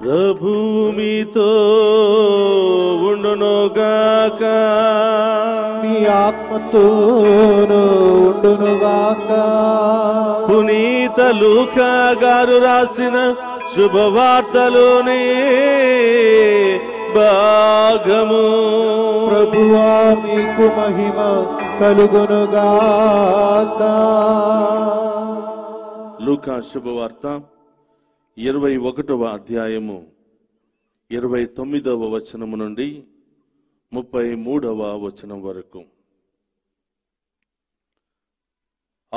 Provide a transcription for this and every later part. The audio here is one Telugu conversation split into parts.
ప్రభూమితో మీతో ఉండునుగాక మీ ఆత్మతోను ఉండునుగాక పునీత లూకా గారు రాసిన శుభవార్తలోని భాగము ప్రభువా మీకు మహిమ కలుగునుగాక లూకా శుభవార్త ఇరవై ఒకటవ అధ్యాయము ఇరవై తొమ్మిదవ వచనము నుండి ముప్పై మూడవ వచనం వరకు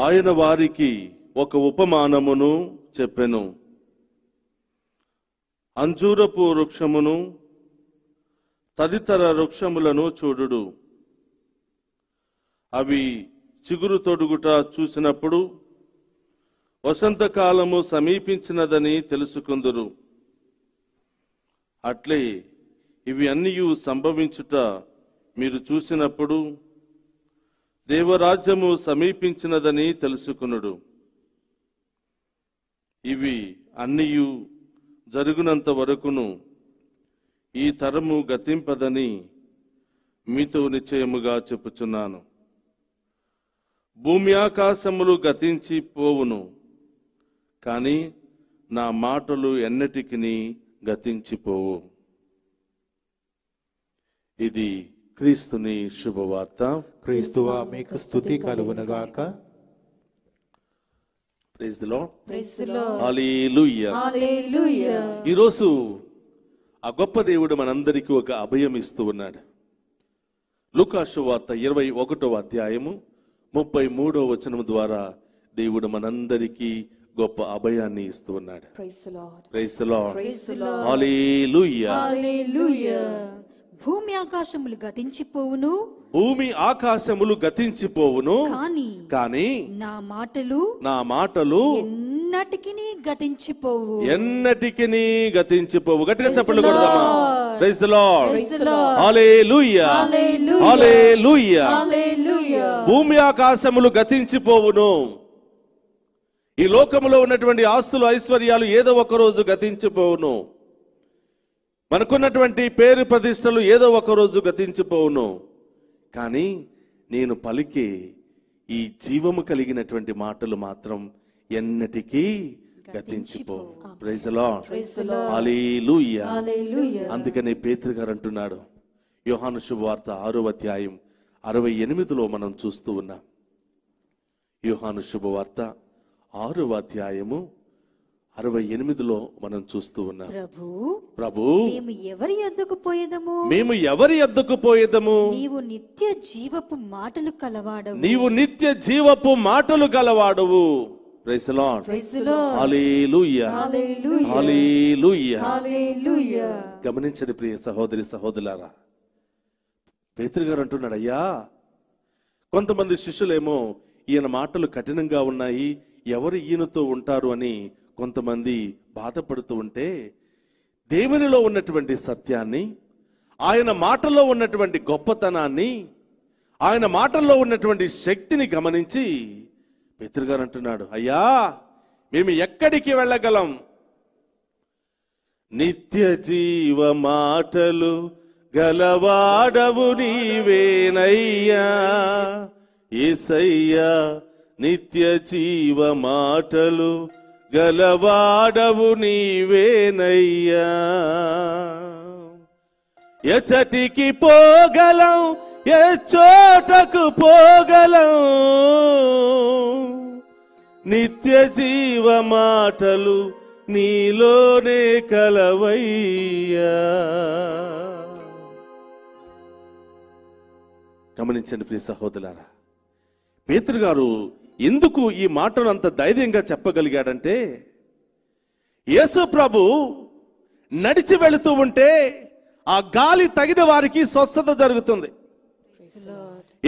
ఆయన వారికి ఒక ఉపమానమును చెప్పెను అంజూరపు వృక్షమును తదితర వృక్షములను చూడుడు అవి చిగురు తొడుగుట చూసినప్పుడు వసంతకాలము సమీపించినదని తెలుసుకుందరు అట్లే ఇవి అన్నీ సంభవించుట మీరు చూసినప్పుడు దేవరాజ్యము సమీపించినదని తెలుసుకునుడు ఇవి అన్నీ జరుగునంత వరకును ఈ తరము గతింపదని మీతో నిశ్చయముగా చెప్పుచున్నాను భూమి ఆకాశములు గతించి పోవును కానీ నా మాటలు ఎన్నటికి గతించిపోవు ఇది క్రీస్తుని శుభవార్త క్రీస్తు మీకు స్థుతి కలుగునగాక ఈరోజు ఆ గొప్ప దేవుడు మనందరికీ ఒక అభయం ఇస్తూ ఉన్నాడు లుకాసు వార్త ఇరవై ఒకటో అధ్యాయము ముప్పై మూడో వచనం ద్వారా దేవుడు మనందరికీ గొప్ప అభయాన్ని ఇస్తూ ఉన్నాడు భూమి ఆకాశములు గతించిపోవును భూమి ఆకాశములు గతించిపోవును కానీ కానీ నా మాటలు నా మాటలు ఎన్నటికి గతించిపోవు ఎన్నటికి గతించిపోవు గట్టిగా చెప్పండి కూడా భూమి ఆకాశములు గతించిపోవును ఈ లోకంలో ఉన్నటువంటి ఆస్తులు ఐశ్వర్యాలు ఏదో ఒక రోజు గతించిపోవును మనకున్నటువంటి పేరు ప్రతిష్టలు ఏదో ఒక రోజు గతించిపోవును కానీ నేను పలికే ఈ జీవము కలిగినటువంటి మాటలు మాత్రం ఎన్నటికీ గతించిపో అందుకనే పేతృ గారు అంటున్నాడు యోహాను శుభవార్త ఆరో అధ్యాయం అరవై ఎనిమిదిలో మనం చూస్తూ ఉన్నాం యోహాను శుభవార్త ఆరవ అధ్యాయము అరవై ఎనిమిదిలో మనం చూస్తూ ఉన్నాం ప్రభు ప్రభు మేము ఎవరి ఎద్దకు పోయేదము మేము ఎవరి ఎద్దకు పోయేదము నీవు నిత్య జీవపు మాటలు కలవాడవు నీవు నిత్య జీవపు మాటలు కలవాడవు గమనించండి ప్రియ సహోదరి సహోదరులారా పేతురు గారు అంటున్నాడు అయ్యా కొంతమంది శిష్యులేమో ఈయన మాటలు కఠినంగా ఉన్నాయి ఎవరు ఈయనతో ఉంటారు అని కొంతమంది బాధపడుతూ ఉంటే దేవునిలో ఉన్నటువంటి సత్యాన్ని ఆయన మాటల్లో ఉన్నటువంటి గొప్పతనాన్ని ఆయన మాటల్లో ఉన్నటువంటి శక్తిని గమనించి పెతురుగారు అంటున్నాడు అయ్యా మేము ఎక్కడికి వెళ్ళగలం నిత్య జీవ మాటలు గలవాడవు నీవేనయ్యా ఏసయ్యా నిత్య జీవ మాటలు గలవాడవు నీవేనయ్యా ఎచటికి పోగలం ఏ చోటకు పోగలం నిత్య జీవ మాటలు నీలోనే కలవయ్యా గమనించండి ప్రియ సహోదరులారా పేతురు గారు ఎందుకు ఈ మాటను అంత ధైర్యంగా చెప్పగలిగాడంటే యేసు ప్రభు నడిచి వెళుతూ ఉంటే ఆ గాలి తగిన వారికి స్వస్థత జరుగుతుంది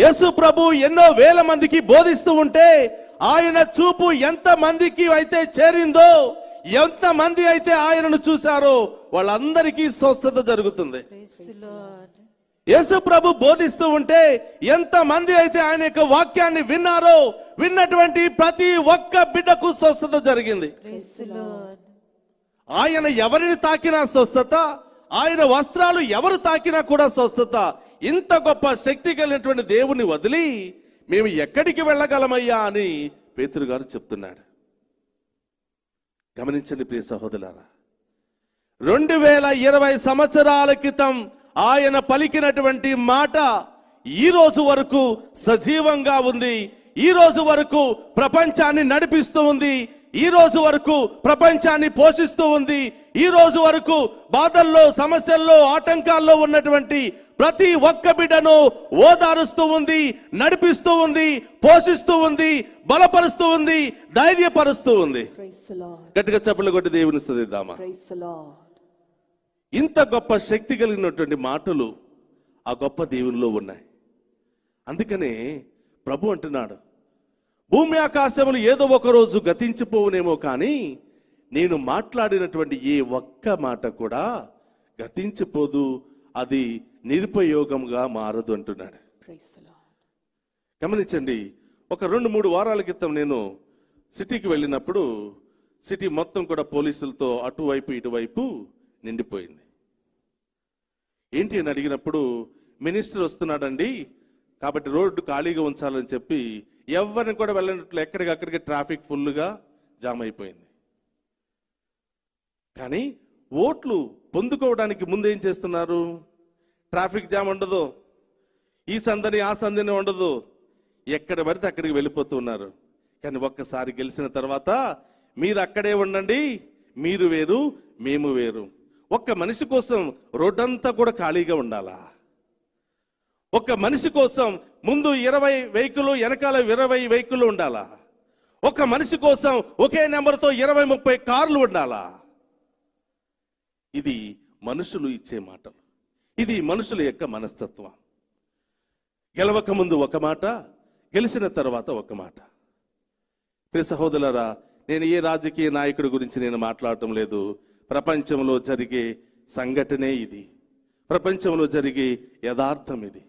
యేసు ప్రభు ఎన్నో వేల మందికి బోధిస్తూ ఉంటే ఆయన చూపు ఎంత మందికి అయితే చేరిందో ఎంత మంది అయితే ఆయనను చూశారో వాళ్ళందరికీ స్వస్థత జరుగుతుంది యేసు ప్రభు బోధిస్తూ ఉంటే ఎంతమంది అయితే ఆయన యొక్క వాక్యాన్ని విన్నారో విన్నటువంటి ప్రతి ఒక్క బిడ్డకు స్వస్థత జరిగింది ఆయన ఎవరిని తాకినా స్వస్థత ఆయన వస్త్రాలు ఎవరు తాకినా కూడా స్వస్థత ఇంత గొప్ప శక్తి కలిగినటువంటి దేవుని వదిలి మేము ఎక్కడికి వెళ్ళగలమయ్యా అని పేతురు గారు చెప్తున్నాడు గమనించండి ప్రియ సహోదరారా రెండు వేల ఇరవై సంవత్సరాల క్రితం ఆయన పలికినటువంటి మాట ఈ రోజు వరకు సజీవంగా ఉంది ఈ రోజు వరకు ప్రపంచాన్ని నడిపిస్తూ ఉంది ఈ రోజు వరకు ప్రపంచాన్ని పోషిస్తూ ఉంది ఈ రోజు వరకు బాధల్లో సమస్యల్లో ఆటంకాల్లో ఉన్నటువంటి ప్రతి ఒక్క బిడ్డను ఓదారుస్తూ ఉంది నడిపిస్తూ ఉంది పోషిస్తూ ఉంది బలపరుస్తూ ఉంది ధైర్యపరుస్తూ ఉంది గట్టిగా చెప్పలు కొట్టి దేవుని స్థుతిద్దామా ఇంత గొప్ప శక్తి కలిగినటువంటి మాటలు ఆ గొప్ప దేవునిలో ఉన్నాయి అందుకనే ప్రభు అంటున్నాడు భూమి ఆకాశములు ఏదో ఒకరోజు గతించిపోవునేమో కానీ నేను మాట్లాడినటువంటి ఏ ఒక్క మాట కూడా గతించిపోదు అది నిరుపయోగంగా మారదు అంటున్నాడు గమనించండి ఒక రెండు మూడు వారాల క్రితం నేను సిటీకి వెళ్ళినప్పుడు సిటీ మొత్తం కూడా పోలీసులతో అటువైపు ఇటువైపు నిండిపోయింది ఏంటి అని అడిగినప్పుడు మినిస్టర్ వస్తున్నాడండి కాబట్టి రోడ్డు ఖాళీగా ఉంచాలని చెప్పి ఎవరిని కూడా వెళ్ళినట్లు ఎక్కడికక్కడికి ట్రాఫిక్ ఫుల్గా జామ్ అయిపోయింది కానీ ఓట్లు పొందుకోవడానికి ముందేం చేస్తున్నారు ట్రాఫిక్ జామ్ ఉండదు ఈ సందని ఆ సందని ఉండదు ఎక్కడ పడితే అక్కడికి వెళ్ళిపోతూ ఉన్నారు కానీ ఒక్కసారి గెలిచిన తర్వాత మీరు అక్కడే ఉండండి మీరు వేరు మేము వేరు ఒక్క మనిషి కోసం రోడ్డంతా కూడా ఖాళీగా ఉండాలా ఒక్క మనిషి కోసం ముందు ఇరవై వెహికల్ వెనకాల ఇరవై వెహికల్ ఉండాలా ఒక మనిషి కోసం ఒకే నెంబర్తో ఇరవై ముప్పై కార్లు ఉండాలా ఇది మనుషులు ఇచ్చే మాటలు ఇది మనుషుల యొక్క మనస్తత్వం గెలవక ముందు ఒక మాట గెలిచిన తర్వాత ఒక మాట ప్రియ సహోదరులరా నేను ఏ రాజకీయ నాయకుడి గురించి నేను మాట్లాడటం లేదు ప్రపంచంలో జరిగే సంఘటనే ఇది ప్రపంచంలో జరిగే యథార్థం ఇది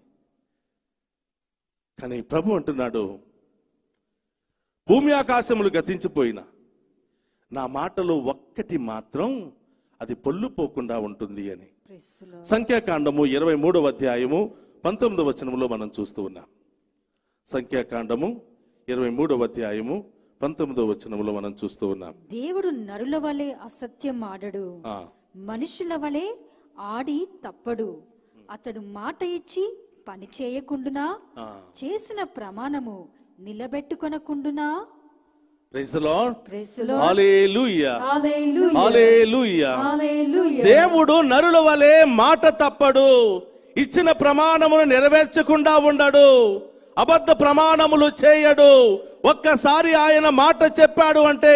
కానీ ప్రభు అంటున్నాడు భూమి ఆకాశములు గతించిపోయిన నా మాటలో ఒక్కటి మాత్రం అది పొల్లుపోకుండా ఉంటుంది అని సంఖ్యాకాండము ఇరవై మూడవ అధ్యాయము పంతొమ్మిదవ వచనంలో మనం చూస్తూ ఉన్నాం సంఖ్యాకాండము ఇరవై మూడవ అధ్యాయము పంతొమ్మిదో వచనంలో మనం చూస్తూ ఉన్నాం దేవుడు నరుల వలె అసత్యం ఆడడు మనుషుల వలె ఆడి తప్పడు అతడు మాట ఇచ్చి పని చేయకుండునా చేసిన ప్రమాణము నిలబెట్టుకొనకుండునా దేవుడు నరుల వలె మాట తప్పడు ఇచ్చిన ప్రమాణమును నెరవేర్చకుండా ఉండడు అబద్ధ ప్రమాణములు చేయడు ఒక్కసారి ఆయన మాట చెప్పాడు అంటే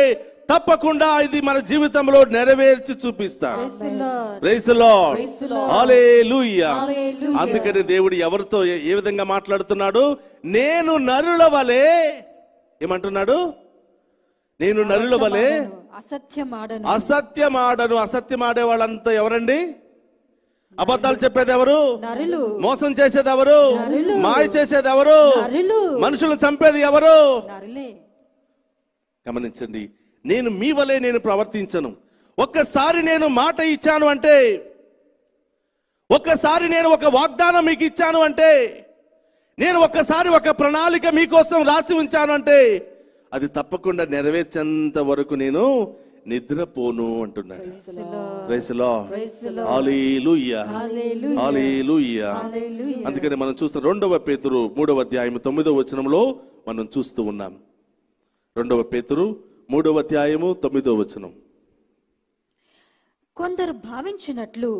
తప్పకుండా ఇది మన జీవితంలో నెరవేర్చి చూపిస్తాడు అందుకని దేవుడు ఎవరితో ఏ విధంగా మాట్లాడుతున్నాడు నేను నరుల వలె ఏమంటున్నాడు నేను నరుల వలె అసత్యమాడను అసత్యమాడను అసత్యమాడే వాళ్ళంతా ఎవరండి అబద్ధాలు చెప్పేది ఎవరు మోసం చేసేది ఎవరు మాయ చేసేది ఎవరు మనుషులు చంపేది ఎవరు గమనించండి నేను మీ వలె నేను ప్రవర్తించను ఒక్కసారి నేను మాట ఇచ్చాను అంటే ఒక్కసారి నేను ఒక వాగ్దానం మీకు ఇచ్చాను అంటే నేను ఒక్కసారి ఒక ప్రణాళిక మీకోసం రాసి ఉంచాను అంటే అది తప్పకుండా నెరవేర్చేంత వరకు నేను నిద్రపోను అంటున్నాడు అందుకని మనం చూస్తున్న రెండవ పేతురు మూడవ అధ్యాయం తొమ్మిదవ వచనంలో మనం చూస్తూ ఉన్నాం రెండవ పేతురు మూడవ అధ్యాయము తొమ్మిదవ వచనం కొందరు భావించినట్లు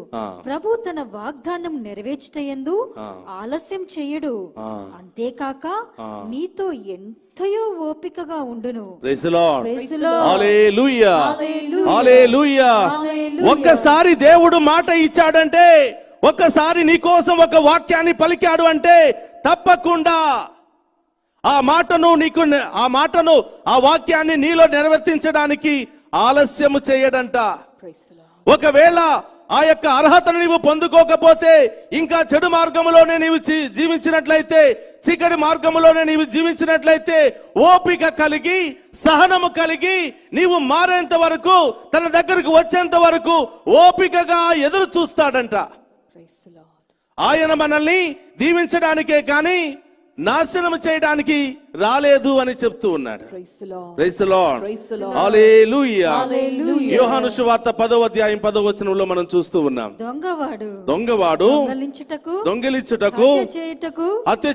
ప్రభు తన వాగ్దానం నెరవేర్చటయందు ఆలస్యం చేయడు అంతేకాక నీతో ఎంతయో ఓపికగా ఉండును ఒక్కసారి దేవుడు మాట ఇచ్చాడంటే ఒక్కసారి నీ కోసం ఒక వాక్యాన్ని పలికాడు అంటే తప్పకుండా ఆ మాటను నీకు ఆ మాటను ఆ వాక్యాన్ని నీలో నెరవేర్తించడానికి ఆలస్యము చేయడంట ఒకవేళ ఆ యొక్క అర్హతను నీవు పొందుకోకపోతే ఇంకా చెడు మార్గంలోనే నీవు జీవించినట్లయితే చీకటి మార్గంలోనే నీవు జీవించినట్లయితే ఓపిక కలిగి సహనము కలిగి నీవు మారేంత వరకు తన దగ్గరకు వచ్చేంత వరకు ఓపికగా ఎదురు చూస్తాడంట ఆయన మనల్ని దీవించడానికే కానీ నాశనం చేయడానికి రాలేదు అని చెప్తూ ఉన్నాడు యోహాను వార్త పదవ అధ్యాయం పదవ వచనంలో మనం చూస్తూ ఉన్నాం దొంగవాడు దొంగవాడు దొంగిలించుటకు హత్య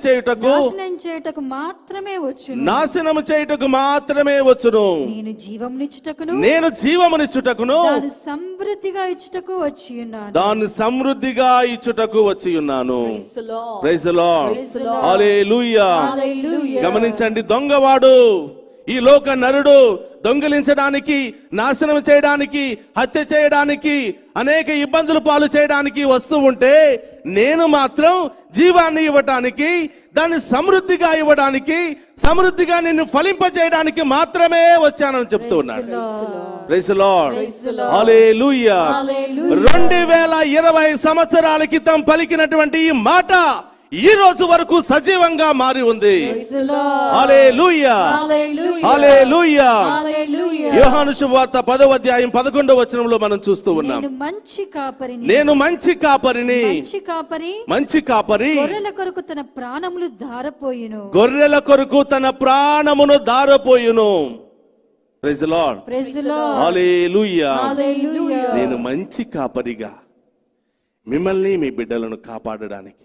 చేయుటకు మాత్రమే వచ్చు నాశనం చేయుటకు మాత్రమే వచ్చును నేను జీవమునిచ్చుటకును నేను జీవమునిచ్చుటకును సమృద్ధిగా ఇచ్చుటకు వచ్చి ఉన్నాను దాన్ని సమృద్ధిగా ఇచ్చుటకు వచ్చి ఉన్నాను ప్రైజ్ గమనించండి దొంగవాడు ఈ లోక నరుడు దొంగిలించడానికి నాశనం చేయడానికి హత్య చేయడానికి అనేక ఇబ్బందులు పాలు చేయడానికి వస్తూ ఉంటే నేను మాత్రం జీవాన్ని ఇవ్వటానికి దాన్ని సమృద్ధిగా ఇవ్వడానికి సమృద్ధిగా నిన్ను చేయడానికి మాత్రమే వచ్చానని చెప్తూ ఉన్నాడు రెండు వేల ఇరవై సంవత్సరాల క్రితం పలికినటువంటి ఈ మాట ఈ రోజు వరకు సజీవంగా మారి ఉంది యోహాను శుభవార్త పదవ అధ్యాయం పదకొండవ వచనంలో మనం చూస్తూ ఉన్నాం మంచి కాపరి నేను మంచి కాపరిని మంచి కాపరి మంచి కాపరి గొర్రెల కొరకు తన ప్రాణములు ధారపోయిను గొర్రెల కొరకు తన ప్రాణమును దారపోయిను నేను మంచి కాపరిగా మిమ్మల్ని మీ బిడ్డలను కాపాడడానికి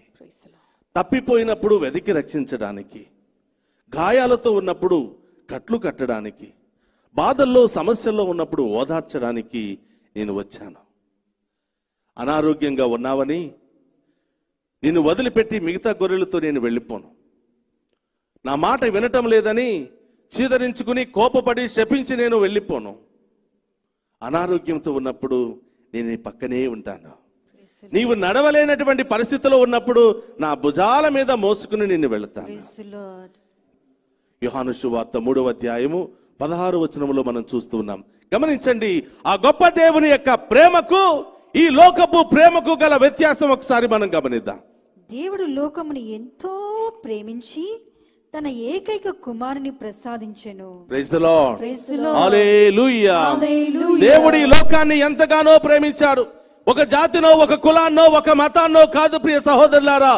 తప్పిపోయినప్పుడు వెతికి రక్షించడానికి గాయాలతో ఉన్నప్పుడు కట్లు కట్టడానికి బాధల్లో సమస్యల్లో ఉన్నప్పుడు ఓదార్చడానికి నేను వచ్చాను అనారోగ్యంగా ఉన్నావని నిన్ను వదిలిపెట్టి మిగతా గొర్రెలతో నేను వెళ్ళిపోను నా మాట వినటం లేదని చీదరించుకుని కోపపడి శపించి నేను వెళ్ళిపోను అనారోగ్యంతో ఉన్నప్పుడు నేను పక్కనే ఉంటాను నీవు నడవలేనటువంటి పరిస్థితిలో ఉన్నప్పుడు నా భుజాల మీద మోసుకుని నిన్ను వెళతాను యుహాను శువార్త మూడవ అధ్యాయము పదహారు వచనములు మనం చూస్తూ ఉన్నాం గమనించండి ఆ గొప్ప దేవుని యొక్క ప్రేమకు ఈ లోకపు ప్రేమకు గల వ్యత్యాసం ఒకసారి మనం గమనిద్దాం దేవుడు లోకమును ఎంతో ప్రేమించి తన ఏకైక కుమారుని ప్రసాదించెను దేవుడి లోకాన్ని ఎంతగానో ప్రేమించాడు ఒక జాతినో ఒక కులాన్నో ఒక మతాన్నో కాదు ప్రియ సహోదరులారా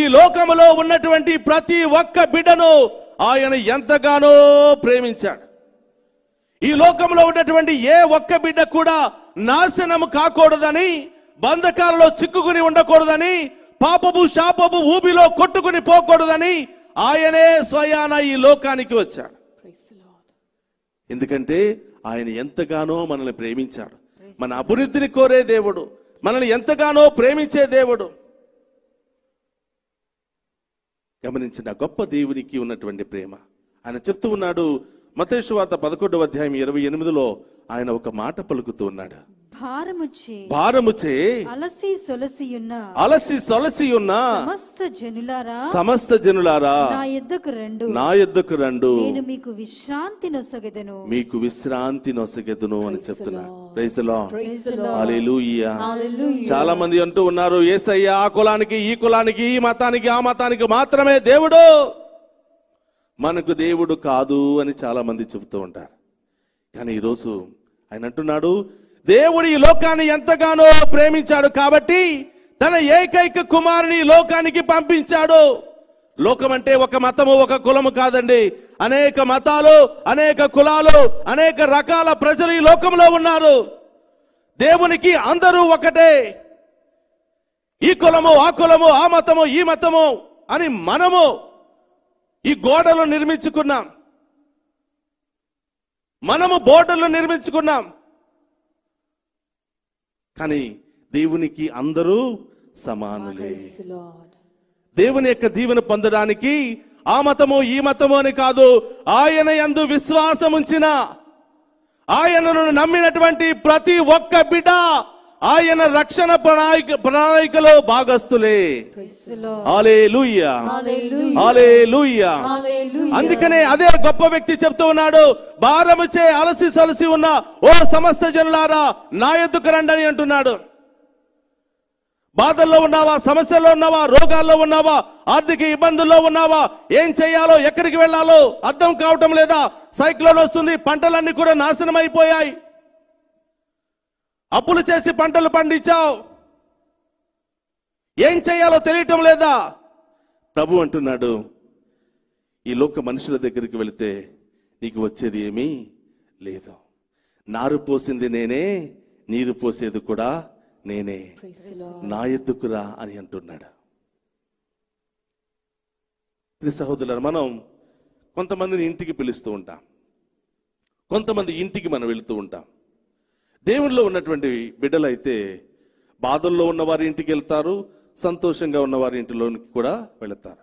ఈ లోకములో ఉన్నటువంటి ప్రతి ఒక్క బిడ్డను ఆయన ఎంతగానో ప్రేమించాడు ఈ లోకంలో ఉన్నటువంటి ఏ ఒక్క బిడ్డ కూడా నాశనము కాకూడదని బంధకాలలో చిక్కుకుని ఉండకూడదని పాపపు శాపపు ఊబిలో కొట్టుకుని పోకూడదని ఆయనే స్వయాన ఈ లోకానికి వచ్చాడు ఎందుకంటే ఆయన ఎంతగానో మనల్ని ప్రేమించాడు మన అభివృద్ధిని కోరే దేవుడు మనల్ని ఎంతగానో ప్రేమించే దేవుడు గమనించిన గొప్ప దేవునికి ఉన్నటువంటి ప్రేమ ఆయన చెప్తూ ఉన్నాడు మతేశ్వార్త పదకొండవ అధ్యాయం ఇరవై ఎనిమిదిలో ఆయన ఒక మాట పలుకుతూ ఉన్నాడు భారముచే అలసి సొలసి అలసి సొలసి సమస్త జనులారా సమస్త జనులారా నా నా నేను మీకు విశ్రాంతి నొసగెదను మీకు విశ్రాంతి నొసగెదను అని చెప్తున్నాడు చాలా మంది అంటూ ఉన్నారు యేసయ్య ఆ కులానికి ఈ కులానికి ఈ మతానికి ఆ మతానికి మాత్రమే దేవుడు మనకు దేవుడు కాదు అని చాలా మంది చెబుతూ ఉంటారు కానీ ఈరోజు ఆయన అంటున్నాడు దేవుడు ఈ లోకాన్ని ఎంతగానో ప్రేమించాడు కాబట్టి తన ఏకైక కుమారుని లోకానికి పంపించాడు లోకం అంటే ఒక మతము ఒక కులము కాదండి అనేక మతాలు అనేక కులాలు అనేక రకాల ప్రజలు ఈ లోకంలో ఉన్నారు దేవునికి అందరూ ఒకటే ఈ కులము ఆ కులము ఆ మతము ఈ మతము అని మనము ఈ గోడలు నిర్మించుకున్నాం మనము బోర్డర్లు నిర్మించుకున్నాం కానీ దేవునికి అందరూ సమానులే దేవుని యొక్క దీవెన పొందడానికి ఆ మతము ఈ మతము అని కాదు ఆయన ఎందు విశ్వాసం ఉంచిన ఆయనను నమ్మినటువంటి ప్రతి ఒక్క బిడ్డ ఆయన రక్షణ ప్రణాళిక ప్రణాళికలో భాగస్తులే అందుకనే అదే గొప్ప వ్యక్తి చెప్తూ ఉన్నాడు చే అలసి సలసి ఉన్న ఓ సమస్త జనులారా నా ఎద్దుకు రండని అంటున్నాడు బాధల్లో ఉన్నావా సమస్యల్లో ఉన్నావా రోగాల్లో ఉన్నావా ఆర్థిక ఇబ్బందుల్లో ఉన్నావా ఏం చేయాలో ఎక్కడికి వెళ్ళాలో అర్థం కావటం లేదా సైక్లోన్ వస్తుంది పంటలన్నీ కూడా నాశనం అయిపోయాయి అప్పులు చేసి పంటలు పండించావు ఏం చేయాలో తెలియటం లేదా ప్రభు అంటున్నాడు ఈ లోక మనుషుల దగ్గరికి వెళితే నీకు వచ్చేది ఏమీ లేదు నారు పోసింది నేనే నీరు పోసేది కూడా నేనే నా ఎద్దుకురా అని అంటున్నాడు సహోదరులు మనం కొంతమందిని ఇంటికి పిలుస్తూ ఉంటాం కొంతమంది ఇంటికి మనం వెళుతూ ఉంటాం దేవుల్లో ఉన్నటువంటి బిడ్డలైతే బాధల్లో ఉన్న వారి ఇంటికి వెళ్తారు సంతోషంగా ఉన్న వారి ఇంటిలోనికి కూడా వెళతారు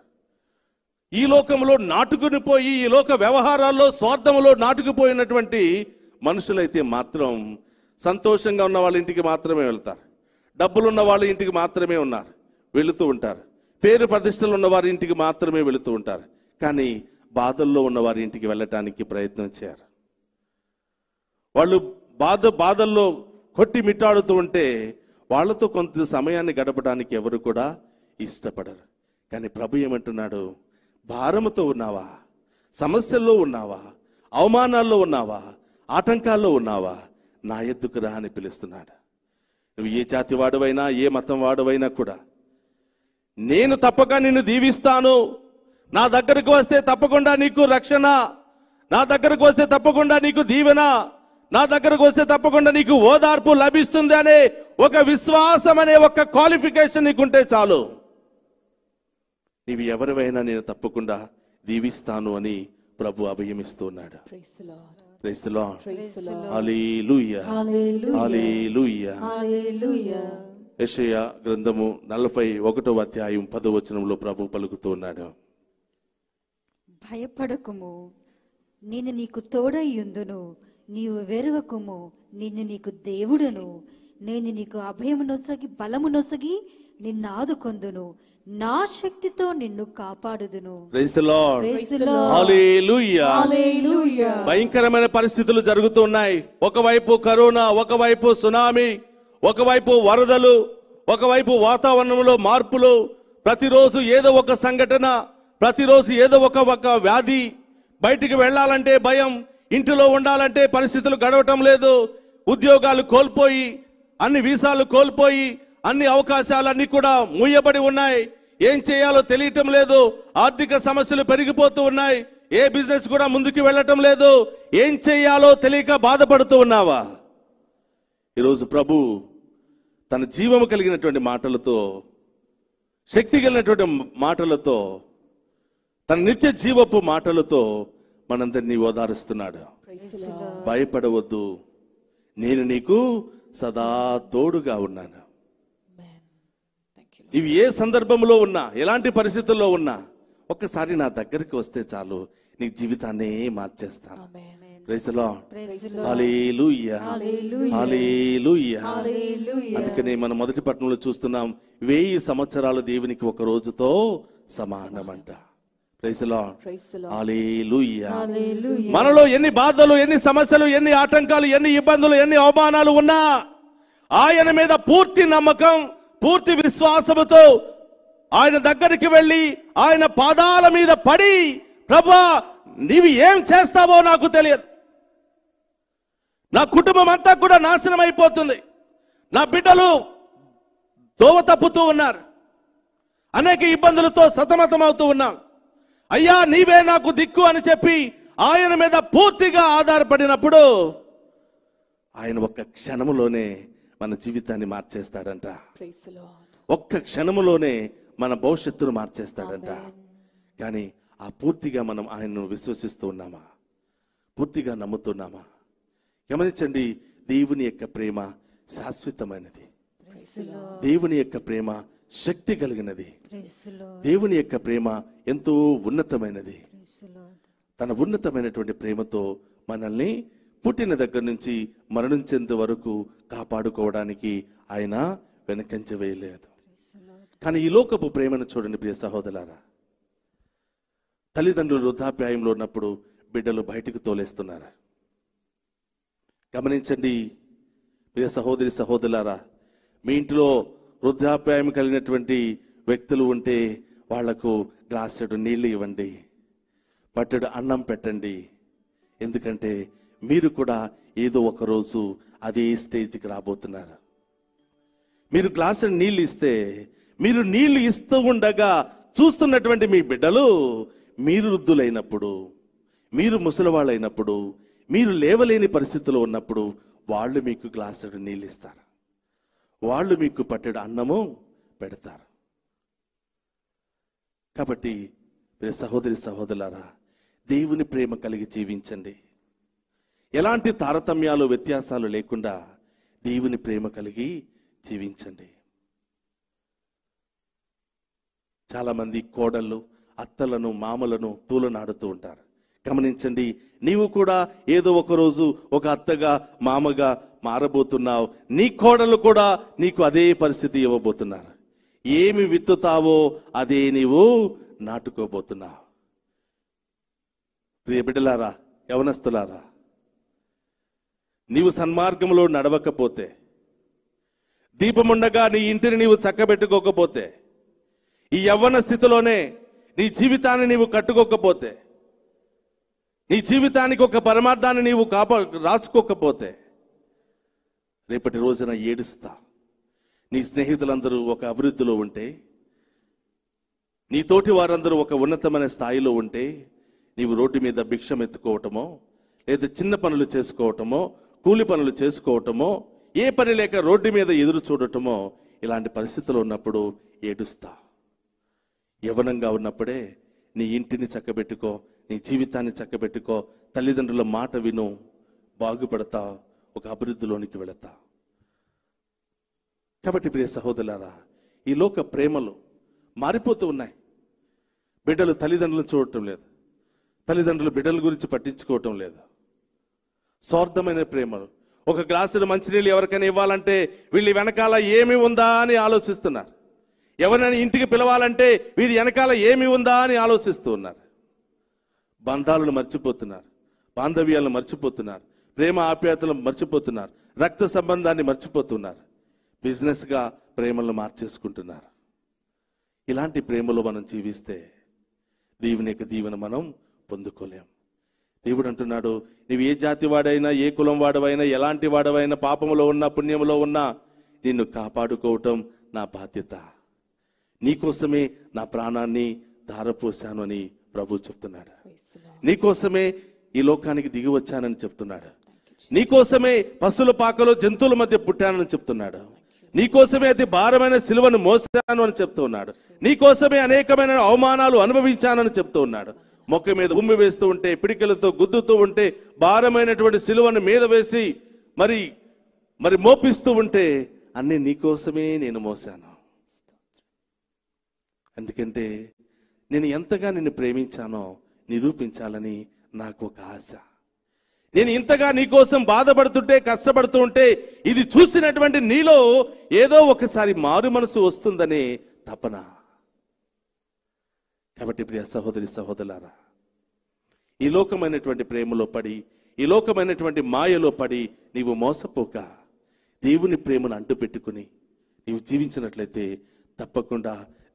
ఈ లోకంలో నాటుకుని పోయి ఈ లోక వ్యవహారాల్లో స్వార్థంలో నాటుకుపోయినటువంటి మనుషులైతే మాత్రం సంతోషంగా ఉన్న వాళ్ళ ఇంటికి మాత్రమే వెళ్తారు డబ్బులున్న వాళ్ళ ఇంటికి మాత్రమే ఉన్నారు వెళుతూ ఉంటారు పేరు ప్రతిష్టలు ఉన్న వారి ఇంటికి మాత్రమే వెళుతూ ఉంటారు కానీ బాధల్లో ఉన్న వారి ఇంటికి వెళ్ళటానికి ప్రయత్నం చేయరు వాళ్ళు బాధ బాధల్లో కొట్టి మిట్టాడుతూ ఉంటే వాళ్ళతో కొంత సమయాన్ని గడపడానికి ఎవరు కూడా ఇష్టపడరు కానీ ప్రభు ఏమంటున్నాడు భారముతో ఉన్నావా సమస్యల్లో ఉన్నావా అవమానాల్లో ఉన్నావా ఆటంకాల్లో ఉన్నావా నా ఎద్దుకు రా అని పిలుస్తున్నాడు నువ్వు ఏ జాతి వాడువైనా ఏ మతం వాడువైనా కూడా నేను తప్పక నిన్ను దీవిస్తాను నా దగ్గరకు వస్తే తప్పకుండా నీకు రక్షణ నా దగ్గరకు వస్తే తప్పకుండా నీకు దీవెనా నా దగ్గరకు వస్తే తప్పకుండా నీకు ఓదార్పు లభిస్తుంది అనే ఒక విశ్వాసం అనే ఒక క్వాలిఫికేషన్ నీకుంటే చాలు నీవి ఎవరివైనా నేను తప్పకుండా దీవిస్తాను అని ప్రభు అభయమిస్తూ ఉన్నాడు గ్రంథము నలభై ఒకటో అధ్యాయం పదవచనంలో ప్రభు పలుకుతూ ఉన్నాడు భయపడకుము నేను నీకు తోడయ్యుందును నీవు వెరుగకుము నిన్ను నీకు దేవుడును నేను నీకు అభయము నొసగి బలము నొసగి నిన్ను ఆదుకొందును నా శక్తితో నిన్ను కాపాడుదును భయంకరమైన పరిస్థితులు జరుగుతున్నాయి ఒకవైపు కరోనా ఒకవైపు సునామీ ఒకవైపు వరదలు ఒకవైపు వాతావరణంలో మార్పులు ప్రతిరోజు ఏదో ఒక సంఘటన ప్రతిరోజు ఏదో ఒక ఒక వ్యాధి బయటికి వెళ్ళాలంటే భయం ఇంటిలో ఉండాలంటే పరిస్థితులు గడవటం లేదు ఉద్యోగాలు కోల్పోయి అన్ని వీసాలు కోల్పోయి అన్ని అవకాశాలన్నీ కూడా మూయబడి ఉన్నాయి ఏం చేయాలో తెలియటం లేదు ఆర్థిక సమస్యలు పెరిగిపోతూ ఉన్నాయి ఏ బిజినెస్ కూడా ముందుకు వెళ్ళటం లేదు ఏం చేయాలో తెలియక బాధపడుతూ ఉన్నావా ఈరోజు ప్రభు తన జీవము కలిగినటువంటి మాటలతో శక్తి కలిగినటువంటి మాటలతో తన నిత్య జీవపు మాటలతో మనందరినీ ఓదారుస్తున్నాడు భయపడవద్దు నేను నీకు సదా తోడుగా ఉన్నాను ఇవి ఏ సందర్భంలో ఉన్నా ఎలాంటి పరిస్థితుల్లో ఉన్నా ఒక్కసారి నా దగ్గరికి వస్తే చాలు నీ జీవితాన్నే మార్చేస్తాను అందుకనే మనం మొదటి పట్టణంలో చూస్తున్నాం వెయ్యి సంవత్సరాలు దేవునికి ఒక రోజుతో సమానమంట మనలో ఎన్ని బాధలు ఎన్ని సమస్యలు ఎన్ని ఆటంకాలు ఎన్ని ఇబ్బందులు ఎన్ని అవమానాలు ఉన్నా ఆయన మీద పూర్తి నమ్మకం పూర్తి విశ్వాసముతో ఆయన దగ్గరికి వెళ్ళి ఆయన పాదాల మీద పడి ప్రభా నీవు ఏం చేస్తావో నాకు తెలియదు నా కుటుంబం అంతా కూడా నాశనం అయిపోతుంది నా బిడ్డలు దోవ తప్పుతూ ఉన్నారు అనేక ఇబ్బందులతో సతమతమవుతూ ఉన్నాం అయ్యా నీవే నాకు దిక్కు అని చెప్పి ఆయన మీద పూర్తిగా ఆధారపడినప్పుడు ఆయన ఒక్క క్షణములోనే మన జీవితాన్ని మార్చేస్తాడంట ఒక్క క్షణములోనే మన భవిష్యత్తును మార్చేస్తాడంట కానీ ఆ పూర్తిగా మనం ఆయన్ను విశ్వసిస్తూ ఉన్నామా పూర్తిగా నమ్ముతున్నామా గమనించండి దేవుని యొక్క ప్రేమ శాశ్వతమైనది దేవుని యొక్క ప్రేమ శక్తి కలిగినది దేవుని యొక్క ప్రేమ ఎంతో ఉన్నతమైనది తన ఉన్నతమైనటువంటి ప్రేమతో మనల్ని పుట్టిన దగ్గర నుంచి మరణించేంత వరకు కాపాడుకోవడానికి ఆయన వెనకంచి వేయలేదు కానీ ఈ లోకపు ప్రేమను చూడండి ప్రియ సహోదరులారా తల్లిదండ్రులు వృద్ధాప్యాయంలో ఉన్నప్పుడు బిడ్డలు బయటకు తోలేస్తున్నారు గమనించండి ప్రియ సహోదరి సహోదరులారా మీ ఇంట్లో వృద్ధాప్యాయం కలిగినటువంటి వ్యక్తులు ఉంటే వాళ్లకు గ్లాసుడు నీళ్లు ఇవ్వండి పట్టెడు అన్నం పెట్టండి ఎందుకంటే మీరు కూడా ఏదో ఒకరోజు అదే స్టేజ్కి రాబోతున్నారు మీరు గ్లాసు నీళ్ళు ఇస్తే మీరు నీళ్లు ఇస్తూ ఉండగా చూస్తున్నటువంటి మీ బిడ్డలు మీరు వృద్ధులైనప్పుడు మీరు ముసలివాళ్ళైనప్పుడు మీరు లేవలేని పరిస్థితులు ఉన్నప్పుడు వాళ్ళు మీకు గ్లాసుడు నీళ్ళు ఇస్తారు వాళ్ళు మీకు పట్టడు అన్నము పెడతారు కాబట్టి మీరు సహోదరి సహోదరులారా దేవుని ప్రేమ కలిగి జీవించండి ఎలాంటి తారతమ్యాలు వ్యత్యాసాలు లేకుండా దేవుని ప్రేమ కలిగి జీవించండి చాలామంది కోడళ్ళు అత్తలను మామలను తూలనాడుతూ ఉంటారు గమనించండి నీవు కూడా ఏదో ఒకరోజు ఒక అత్తగా మామగా మారబోతున్నావు నీ కోడలు కూడా నీకు అదే పరిస్థితి ఇవ్వబోతున్నారు ఏమి విత్తుతావో అదే నీవు నాటుకోబోతున్నావు ప్రియ బిడ్డలారా యవనస్తులారా నీవు సన్మార్గంలో నడవకపోతే దీపముండగా నీ ఇంటిని నీవు చక్కబెట్టుకోకపోతే ఈ యవ్వన స్థితిలోనే నీ జీవితాన్ని నీవు కట్టుకోకపోతే నీ జీవితానికి ఒక పరమార్థాన్ని నీవు కాప రాసుకోకపోతే రేపటి రోజున ఏడుస్తా నీ స్నేహితులందరూ ఒక అభివృద్ధిలో ఉంటే నీ తోటి వారందరూ ఒక ఉన్నతమైన స్థాయిలో ఉంటే నీవు రోడ్డు మీద భిక్షం ఎత్తుకోవటమో లేదా చిన్న పనులు చేసుకోవటమో కూలి పనులు చేసుకోవటమో ఏ పని లేక రోడ్డు మీద ఎదురు చూడటమో ఇలాంటి పరిస్థితులు ఉన్నప్పుడు ఏడుస్తా యవనంగా ఉన్నప్పుడే నీ ఇంటిని చక్కబెట్టుకో నీ జీవితాన్ని చక్కబెట్టుకో తల్లిదండ్రుల మాట విను బాగుపడతావు ఒక అభివృద్ధిలోనికి వెళతా కాబట్టి ప్రియ సహోదరులారా ఈ లోక ప్రేమలు మారిపోతూ ఉన్నాయి బిడ్డలు తల్లిదండ్రులను చూడటం లేదు తల్లిదండ్రులు బిడ్డల గురించి పట్టించుకోవటం లేదు స్వార్థమైన ప్రేమలు ఒక గ్లాసులో మంచినీళ్ళు ఎవరికైనా ఇవ్వాలంటే వీళ్ళు వెనకాల ఏమి ఉందా అని ఆలోచిస్తున్నారు ఎవరైనా ఇంటికి పిలవాలంటే వీరి వెనకాల ఏమి ఉందా అని ఆలోచిస్తూ ఉన్నారు బంధాలను మర్చిపోతున్నారు బాంధవ్యాలను మర్చిపోతున్నారు ప్రేమ ఆప్యాయతలు మర్చిపోతున్నారు రక్త సంబంధాన్ని మర్చిపోతున్నారు బిజినెస్గా ప్రేమలను మార్చేసుకుంటున్నారు ఇలాంటి ప్రేమలో మనం జీవిస్తే దేవుని యొక్క దీవెన మనం పొందుకోలేం దేవుడు అంటున్నాడు నీవు ఏ జాతి వాడైనా ఏ కులం వాడవైనా ఎలాంటి వాడవైనా పాపంలో ఉన్నా పుణ్యంలో ఉన్నా నిన్ను కాపాడుకోవటం నా బాధ్యత నీకోసమే నా ప్రాణాన్ని ధారపోశాను అని ప్రభు చెప్తున్నాడు నీకోసమే ఈ లోకానికి దిగి వచ్చానని చెప్తున్నాడు నీకోసమే పశువుల పాకలో జంతువుల మధ్య పుట్టానని చెప్తున్నాడు నీకోసమే అతి భారమైన సిలువను మోసాను అని చెప్తూ ఉన్నాడు నీకోసమే అనేకమైన అవమానాలు అనుభవించానని చెప్తూ ఉన్నాడు మొక్క మీద ఉమ్మి వేస్తూ ఉంటే పిడికలతో గుద్దుతూ ఉంటే భారమైనటువంటి సిలువను మీద వేసి మరి మరి మోపిస్తూ ఉంటే నీ నీకోసమే నేను మోసాను ఎందుకంటే నేను ఎంతగా నిన్ను ప్రేమించానో నిరూపించాలని నాకు ఒక ఆశ నేను ఇంతగా నీకోసం బాధపడుతుంటే కష్టపడుతూ ఉంటే ఇది చూసినటువంటి నీలో ఏదో ఒకసారి మారు మనసు వస్తుందనే తపన కాబట్టి ప్రియ సహోదరి సహోదరులారా ఈ లోకమైనటువంటి ప్రేమలో పడి ఈ లోకమైనటువంటి మాయలో పడి నీవు మోసపోక దేవుని ప్రేమను అంటుపెట్టుకుని నీవు జీవించినట్లయితే తప్పకుండా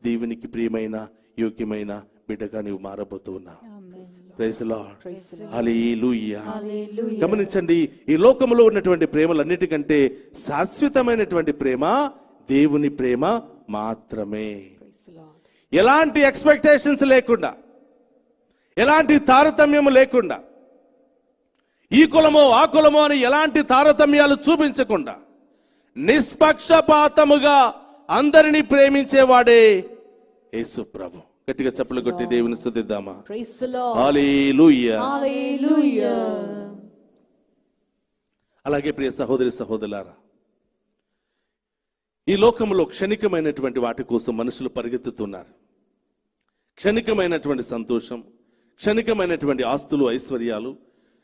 దేవునికి ప్రియమైన యోగ్యమైన బిడ్డగా నీవు మారబోతున్నావు గమనించండి ఈ లోకంలో ఉన్నటువంటి ప్రేమలన్నిటికంటే శాశ్వతమైనటువంటి ప్రేమ దేవుని ప్రేమ మాత్రమే ఎలాంటి ఎక్స్పెక్టేషన్స్ లేకుండా ఎలాంటి తారతమ్యం లేకుండా ఈ కులమో ఆ కులమో అని ఎలాంటి తారతమ్యాలు చూపించకుండా నిష్పక్షపాతముగా అందరినీ ప్రేమించేవాడే యేసు ప్రభు గట్టిగా చెప్పలు కొట్టి దేవుని స్థుతిద్దామా అలాగే ప్రియ సహోదరి సహోదరులారా ఈ లోకంలో క్షణికమైనటువంటి వాటి కోసం మనుషులు పరిగెత్తుతున్నారు క్షణికమైనటువంటి సంతోషం క్షణికమైనటువంటి ఆస్తులు ఐశ్వర్యాలు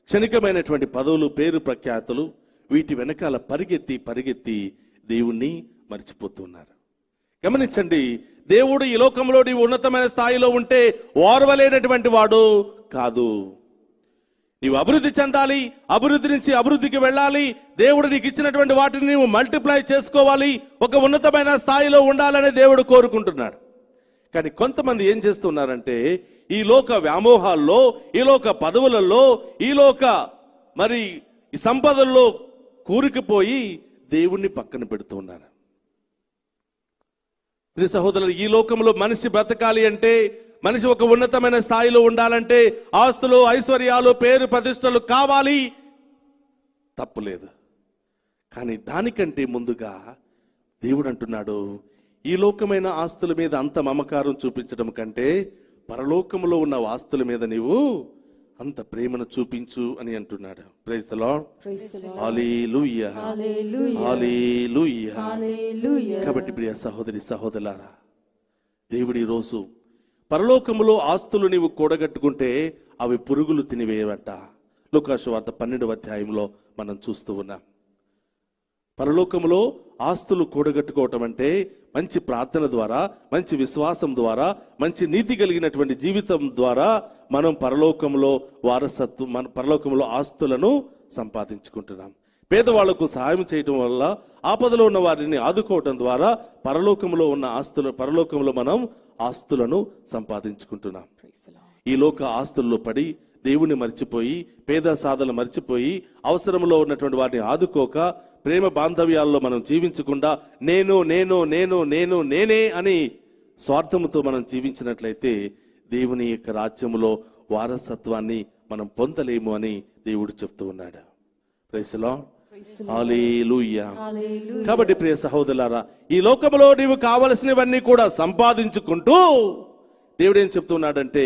క్షణికమైనటువంటి పదవులు పేరు ప్రఖ్యాతులు వీటి వెనకాల పరిగెత్తి పరిగెత్తి దేవుణ్ణి మర్చిపోతున్నారు గమనించండి దేవుడు ఈ లోకంలో నీవు ఉన్నతమైన స్థాయిలో ఉంటే ఓర్వలేనటువంటి వాడు కాదు నీవు అభివృద్ధి చెందాలి అభివృద్ధి నుంచి అభివృద్ధికి వెళ్ళాలి దేవుడు నీకు ఇచ్చినటువంటి వాటిని నీవు మల్టిప్లై చేసుకోవాలి ఒక ఉన్నతమైన స్థాయిలో ఉండాలని దేవుడు కోరుకుంటున్నాడు కానీ కొంతమంది ఏం చేస్తున్నారంటే ఈ లోక వ్యామోహాల్లో ఈ లోక పదవులలో ఈ లోక మరి ఈ సంపదల్లో కూరుకుపోయి దేవుణ్ణి పక్కన పెడుతున్నారు ప్రతి సహోదరులు ఈ లోకంలో మనిషి బ్రతకాలి అంటే మనిషి ఒక ఉన్నతమైన స్థాయిలో ఉండాలంటే ఆస్తులు ఐశ్వర్యాలు పేరు ప్రతిష్టలు కావాలి తప్పులేదు కానీ దానికంటే ముందుగా దేవుడు అంటున్నాడు ఈ లోకమైన ఆస్తుల మీద అంత మమకారం చూపించడం కంటే పరలోకంలో ఉన్న ఆస్తుల మీద నీవు అంత ప్రేమను చూపించు అని అంటున్నాడు ప్రైజ్ ద లార్డ్ కాబట్టి ప్రియ సహోదరి సహోదరులారా దేవుడి రోజు పరలోకములో ఆస్తులు నీవు కూడగట్టుకుంటే అవి పురుగులు తినివేయవంట లోకాశు వార్త పన్నెండవ అధ్యాయంలో మనం చూస్తూ ఉన్నాం పరలోకములో ఆస్తులు కూడగట్టుకోవటం అంటే మంచి ప్రార్థన ద్వారా మంచి విశ్వాసం ద్వారా మంచి నీతి కలిగినటువంటి జీవితం ద్వారా మనం పరలోకంలో వారసత్వం మన పరలోకంలో ఆస్తులను సంపాదించుకుంటున్నాం పేదవాళ్లకు సహాయం చేయటం వల్ల ఆపదలో ఉన్న వారిని ఆదుకోవటం ద్వారా పరలోకంలో ఉన్న ఆస్తులు పరలోకంలో మనం ఆస్తులను సంపాదించుకుంటున్నాం ఈ లోక ఆస్తుల్లో పడి దేవుని మర్చిపోయి పేద సాధన మర్చిపోయి అవసరంలో ఉన్నటువంటి వారిని ఆదుకోక ప్రేమ బాంధవ్యాల్లో మనం జీవించకుండా నేను నేను నేను నేను నేనే అని స్వార్థముతో మనం జీవించినట్లయితే దేవుని యొక్క రాజ్యములో వారసత్వాన్ని మనం పొందలేము అని దేవుడు చెప్తూ ఉన్నాడు ప్రేసలో కాబట్టి ప్రియ సహోదరులారా ఈ లోకంలో నీవు కావలసినవన్నీ కూడా సంపాదించుకుంటూ దేవుడు ఏం చెప్తున్నాడంటే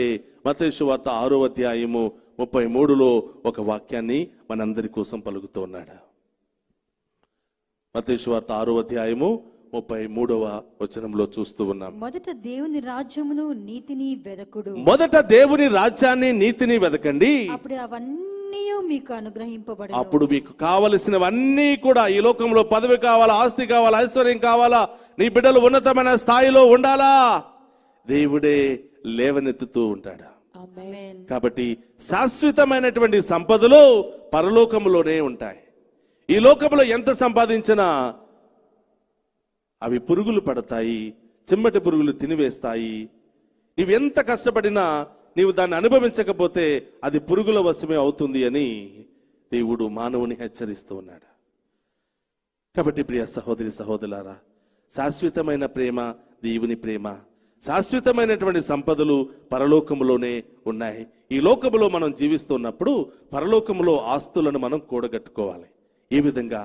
మతేశు వార్త ఆరో అధ్యాయము ముప్పై మూడులో ఒక వాక్యాన్ని మనందరి కోసం పలుకుతూ ఉన్నాడు మతేశు వార్త ఆరో అధ్యాయము ముప్పై మూడవ వచనంలో చూస్తూ ఉన్నాం మొదట దేవుని రాజ్యమును నీతిని వెదకుడు మొదట దేవుని రాజ్యాన్ని నీతిని వెదకండి అప్పుడు అవన్నీ మీకు అనుగ్రహింపబడి అప్పుడు మీకు కావలసినవన్నీ కూడా ఈ లోకంలో పదవి కావాలా ఆస్తి కావాలా ఐశ్వర్యం కావాలా నీ బిడ్డలు ఉన్నతమైన స్థాయిలో ఉండాలా దేవుడే లేవనెత్తుతూ ఉంటాడు కాబట్టి శాశ్వతమైనటువంటి సంపదలు పరలోకంలోనే ఉంటాయి ఈ లోకంలో ఎంత సంపాదించినా అవి పురుగులు పడతాయి చిమ్మటి పురుగులు తినివేస్తాయి నీవెంత కష్టపడినా నీవు దాన్ని అనుభవించకపోతే అది పురుగుల వశమే అవుతుంది అని దేవుడు మానవుని హెచ్చరిస్తూ ఉన్నాడు కాబట్టి ప్రియ సహోదరి సహోదరులారా శాశ్వతమైన ప్రేమ దేవుని ప్రేమ శాశ్వతమైనటువంటి సంపదలు పరలోకములోనే ఉన్నాయి ఈ లోకములో మనం జీవిస్తున్నప్పుడు పరలోకములో ఆస్తులను మనం కూడగట్టుకోవాలి ఈ విధంగా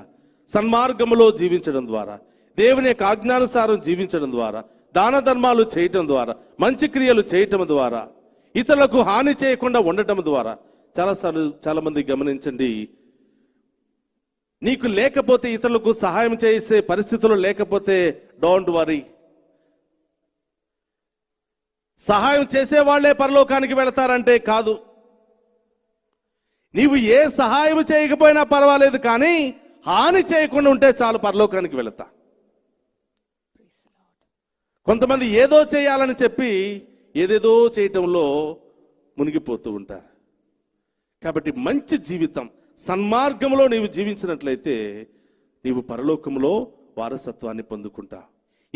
సన్మార్గములో జీవించడం ద్వారా దేవుని యొక్క ఆజ్ఞానుసారం జీవించడం ద్వారా దాన ధర్మాలు చేయటం ద్వారా మంచి క్రియలు చేయటం ద్వారా ఇతరులకు హాని చేయకుండా ఉండటం ద్వారా చాలాసార్లు చాలామంది గమనించండి నీకు లేకపోతే ఇతరులకు సహాయం చేసే పరిస్థితులు లేకపోతే డోంట్ వరీ సహాయం చేసే వాళ్ళే పరలోకానికి వెళతారంటే కాదు నీవు ఏ సహాయం చేయకపోయినా పర్వాలేదు కానీ హాని చేయకుండా ఉంటే చాలు పరలోకానికి వెళతా కొంతమంది ఏదో చేయాలని చెప్పి ఏదేదో చేయటంలో మునిగిపోతూ ఉంటారు కాబట్టి మంచి జీవితం సన్మార్గంలో నీవు జీవించినట్లయితే నీవు పరలోకంలో వారసత్వాన్ని పొందుకుంటా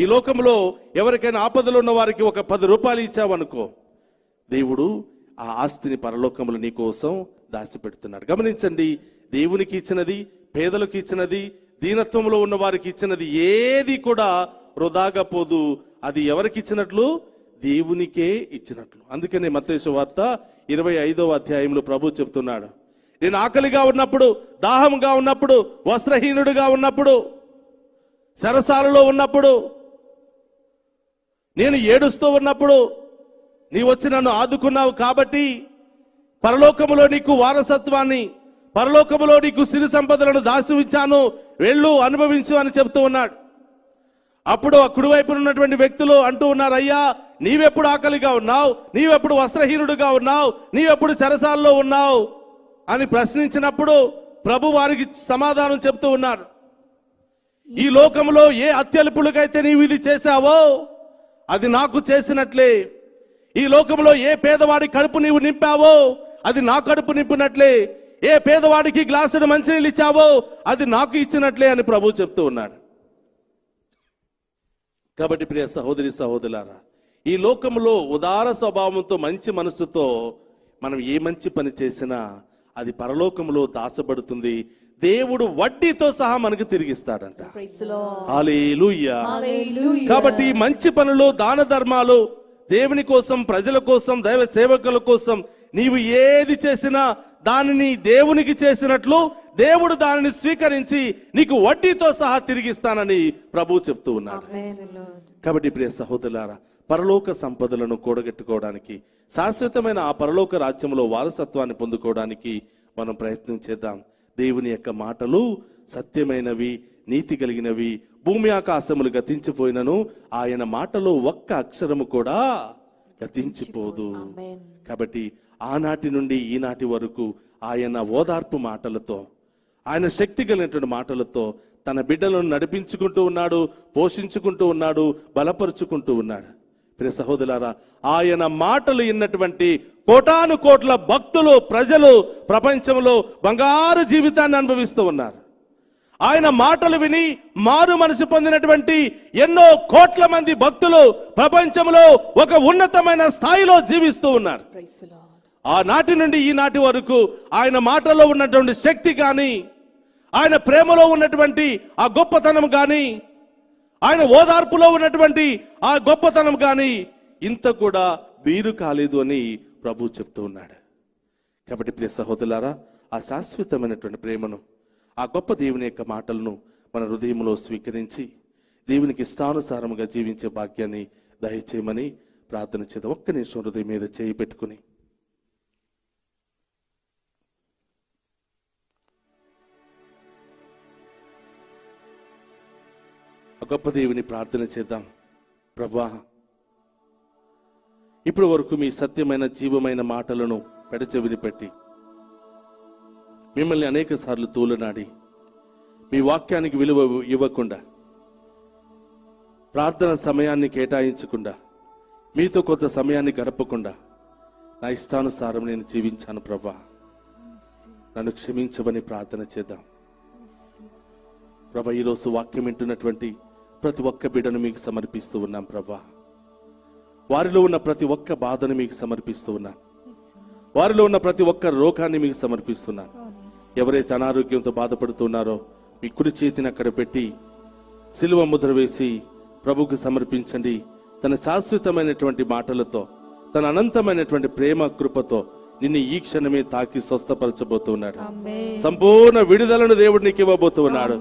ఈ లోకంలో ఎవరికైనా ఆపదలు ఉన్న వారికి ఒక పది రూపాయలు ఇచ్చావనుకో దేవుడు ఆ ఆస్తిని పరలోకంలో నీ కోసం దాచిపెడుతున్నాడు గమనించండి దేవునికి ఇచ్చినది పేదలకు ఇచ్చినది దీనత్వంలో ఉన్న వారికి ఇచ్చినది ఏది కూడా వృధాగా పోదు అది ఎవరికి ఇచ్చినట్లు దేవునికే ఇచ్చినట్లు అందుకనే మత్స్య వార్త ఇరవై ఐదవ అధ్యాయంలో ప్రభు చెప్తున్నాడు నేను ఆకలిగా ఉన్నప్పుడు దాహంగా ఉన్నప్పుడు వస్త్రహీనుడిగా ఉన్నప్పుడు సరసాలలో ఉన్నప్పుడు నేను ఏడుస్తూ ఉన్నప్పుడు నీ వచ్చి నన్ను ఆదుకున్నావు కాబట్టి పరలోకములో నీకు వారసత్వాన్ని పరలోకములో నీకు సిరి సంపదలను దాసివించాను వెళ్ళు అనుభవించు అని చెప్తూ ఉన్నాడు అప్పుడు ఆ కుడివైపున ఉన్నటువంటి వ్యక్తులు అంటూ ఉన్నారు అయ్యా నీవెప్పుడు ఆకలిగా ఉన్నావు నీవెప్పుడు వస్త్రహీనుడుగా ఉన్నావు నీవెప్పుడు చెరసాల్లో ఉన్నావు అని ప్రశ్నించినప్పుడు ప్రభు వారికి సమాధానం చెప్తూ ఉన్నారు ఈ లోకంలో ఏ అత్యల్పులకైతే నీవు ఇది చేశావో అది నాకు చేసినట్లే ఈ లోకంలో ఏ పేదవాడి కడుపు నీవు నింపావో అది నా కడుపు నింపినట్లే ఏ పేదవాడికి గ్లాసుడు మంచినీళ్ళు ఇచ్చావో అది నాకు ఇచ్చినట్లే అని ప్రభు చెప్తూ ఉన్నాడు కాబట్టి ప్రియ సహోదరి సహోదరులారా ఈ లోకంలో ఉదార స్వభావంతో మంచి మనసుతో మనం ఏ మంచి పని చేసినా అది పరలోకంలో దాచబడుతుంది దేవుడు వడ్డీతో సహా మనకు తిరిగిస్తాడంట కాబట్టి మంచి పనులు దాన ధర్మాలు దేవుని కోసం ప్రజల కోసం దైవ సేవకుల కోసం నీవు ఏది చేసినా దానిని దేవునికి చేసినట్లు దేవుడు దానిని స్వీకరించి నీకు వడ్డీతో సహా తిరిగిస్తానని ప్రభు చెప్తూ ఉన్నాడు కాబట్టి ప్రియ సహోదరులారా పరలోక సంపదలను కూడగట్టుకోవడానికి శాశ్వతమైన ఆ పరలోక రాజ్యంలో వారసత్వాన్ని పొందుకోవడానికి మనం ప్రయత్నం చేద్దాం దేవుని యొక్క మాటలు సత్యమైనవి నీతి కలిగినవి భూమి ఆకాశములు గతించిపోయినను ఆయన మాటలో ఒక్క అక్షరము కూడా గతించిపోదు కాబట్టి ఆనాటి నుండి ఈనాటి వరకు ఆయన ఓదార్పు మాటలతో ఆయన శక్తి కలిగినటువంటి మాటలతో తన బిడ్డలను నడిపించుకుంటూ ఉన్నాడు పోషించుకుంటూ ఉన్నాడు బలపరుచుకుంటూ ఉన్నాడు ప్రియ సహోదరులారా ఆయన మాటలు విన్నటువంటి కోటాను కోట్ల భక్తులు ప్రజలు ప్రపంచంలో బంగారు జీవితాన్ని అనుభవిస్తూ ఉన్నారు ఆయన మాటలు విని మారు మనసు పొందినటువంటి ఎన్నో కోట్ల మంది భక్తులు ప్రపంచంలో ఒక ఉన్నతమైన స్థాయిలో జీవిస్తూ ఉన్నారు ఆనాటి నుండి ఈనాటి వరకు ఆయన మాటలో ఉన్నటువంటి శక్తి కానీ ఆయన ప్రేమలో ఉన్నటువంటి ఆ గొప్పతనం కానీ ఆయన ఓదార్పులో ఉన్నటువంటి ఆ గొప్పతనం కానీ ఇంత కూడా వీరు కాలేదు అని ప్రభు చెప్తూ ఉన్నాడు కాబట్టి ప్రియ సహోదరులారా ఆ శాశ్వతమైనటువంటి ప్రేమను ఆ గొప్ప దేవుని యొక్క మాటలను మన హృదయంలో స్వీకరించి దేవునికి ఇష్టానుసారముగా జీవించే భాగ్యాన్ని దయచేయమని ప్రార్థన చేత ఒక్క నిమిషం హృదయం మీద చేయి పెట్టుకుని గొప్ప దేవుని ప్రార్థన చేద్దాం ప్రభా ఇప్పటి వరకు మీ సత్యమైన జీవమైన మాటలను పెడచెవిని పెట్టి మిమ్మల్ని అనేక సార్లు తూలనాడి మీ వాక్యానికి విలువ ఇవ్వకుండా ప్రార్థన సమయాన్ని కేటాయించకుండా మీతో కొంత సమయాన్ని గడపకుండా నా ఇష్టానుసారం నేను జీవించాను ప్రభా నన్ను క్షమించవని ప్రార్థన చేద్దాం ప్రభా ఈరోజు వాక్యం వింటున్నటువంటి ప్రతి ఒక్క బిడను మీకు సమర్పిస్తూ ఉన్నాం ప్రభా వారిలో ఉన్న ప్రతి ఒక్క బాధను మీకు సమర్పిస్తూ ఉన్నాను వారిలో ఉన్న ప్రతి ఒక్క రోగాన్ని మీకు సమర్పిస్తున్నాను ఎవరైతే అనారోగ్యంతో బాధపడుతున్నారో మీ కుడి చేతిని అక్కడ పెట్టి శిలువ ముద్ర వేసి ప్రభుకు సమర్పించండి తన శాశ్వతమైనటువంటి మాటలతో తన అనంతమైనటువంటి ప్రేమ కృపతో నిన్ను ఈ క్షణమే తాకి స్వస్థపరచబోతున్నాడు సంపూర్ణ విడుదలను దేవుడు నీకు ఇవ్వబోతున్నాడు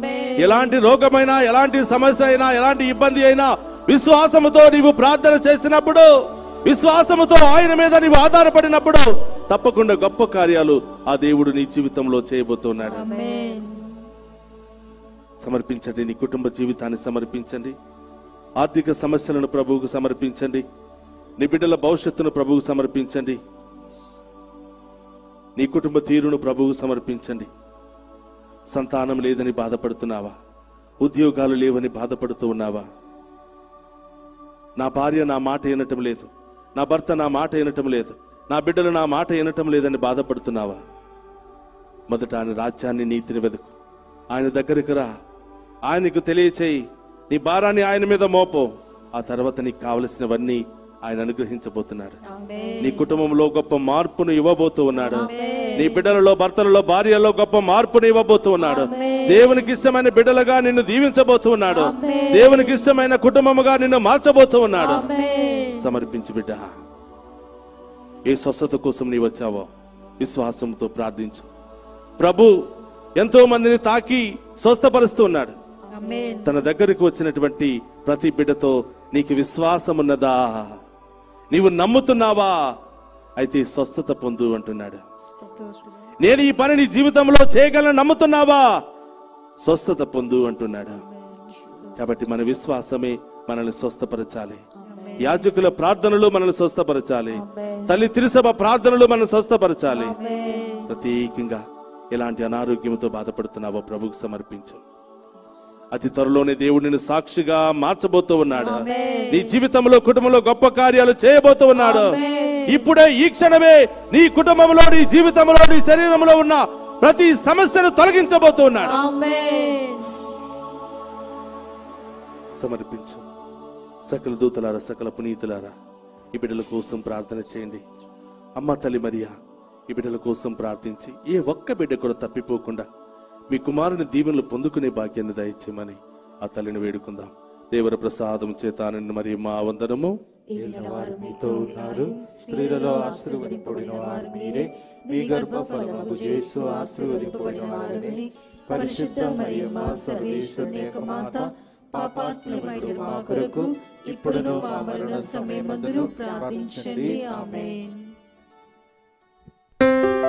ఎలాంటి రోగమైనా ఎలాంటి సమస్య అయినా ఎలాంటి ఇబ్బంది అయినా విశ్వాసముతో నీవు ప్రార్థన చేసినప్పుడు విశ్వాసముతో ఆయన మీద నీవు ఆధారపడినప్పుడు తప్పకుండా గొప్ప కార్యాలు ఆ దేవుడు నీ జీవితంలో చేయబోతున్నాడు సమర్పించండి నీ కుటుంబ జీవితాన్ని సమర్పించండి ఆర్థిక సమస్యలను ప్రభువుకు సమర్పించండి నీ బిడ్డల భవిష్యత్తును ప్రభువుకు సమర్పించండి నీ కుటుంబ తీరును ప్రభువు సమర్పించండి సంతానం లేదని బాధపడుతున్నావా ఉద్యోగాలు లేవని బాధపడుతూ ఉన్నావా నా భార్య నా మాట వినటం లేదు నా భర్త నా మాట వినటం లేదు నా బిడ్డలు నా మాట వినటం లేదని బాధపడుతున్నావా మొదట ఆయన రాజ్యాన్ని నీతిని వెతుకు ఆయన దగ్గరికి రా ఆయనకు తెలియచేయి నీ భారాన్ని ఆయన మీద మోపో ఆ తర్వాత నీకు కావలసినవన్నీ ఆయన అనుగ్రహించబోతున్నాడు నీ కుటుంబంలో గొప్ప మార్పును ఇవ్వబోతూ ఉన్నాడు నీ బిడ్డలలో భర్తలలో భార్యలో గొప్ప మార్పును ఇవ్వబోతూ ఉన్నాడు దేవునికి ఇష్టమైన బిడ్డలుగా నిన్ను దీవించబోతూ ఉన్నాడు దేవునికి ఇష్టమైన కుటుంబముగా నిన్ను మార్చబోతూ ఉన్నాడు సమర్పించి బిడ్డ ఏ స్వస్థత కోసం నీ వచ్చావో విశ్వాసంతో ప్రార్థించు ప్రభు ఎంతో మందిని తాకి స్వస్థపరుస్తూ ఉన్నాడు తన దగ్గరికి వచ్చినటువంటి ప్రతి బిడ్డతో నీకు విశ్వాసం ఉన్నదా నీవు నమ్ముతున్నావా అయితే స్వస్థత పొందు అంటున్నాడు నేను ఈ పని నీ జీవితంలో చేయగలను నమ్ముతున్నావా స్వస్థత పొందు అంటున్నాడు కాబట్టి మన విశ్వాసమే మనల్ని స్వస్థపరచాలి యాజకుల ప్రార్థనలు మనల్ని స్వస్థపరచాలి తల్లి తిరుసభ ప్రార్థనలు మనల్ని స్వస్థపరచాలి ప్రత్యేకంగా ఇలాంటి అనారోగ్యంతో బాధపడుతున్నావో ప్రభుకు సమర్పించు అతి త్వరలోనే దేవుడిని సాక్షిగా మార్చబోతూ ఉన్నాడు నీ జీవితంలో కుటుంబంలో గొప్ప కార్యాలు చేయబోతూ ఉన్నాడు ఇప్పుడే ఈ క్షణమే నీ కుటుంబంలో నీ జీవితంలో నీ శరీరంలో ఉన్న ప్రతి సమస్యను తొలగించబోతూ ఉన్నాడు సమర్పించు సకల దూతలారా సకల పునీతులారా ఈ బిడ్డల కోసం ప్రార్థన చేయండి అమ్మ తల్లి మరియా ఈ బిడ్డల కోసం ప్రార్థించి ఏ ఒక్క బిడ్డ కూడా తప్పిపోకుండా మీ కుమారుని దీవెనలు పొందుకునే భాగ్యాన్ని దయచేయమని ఆ తల్లిని వేడుకుందాం దేవర ప్రసాదం చేతానని మరి మా వందనము స్త్రీలలో ఆశీర్వదింపబడిన వారు మీరే మీ గర్భఫలము చేస్తూ ఆశీర్వదింపబడిన వారని పరిశుద్ధ మరియు మా సర్వేశ్వరుని యొక్క మాత పాపాత్మైన మా కొరకు ఇప్పుడును మా మరణ సమయమందును ప్రార్థించండి ఆమెన్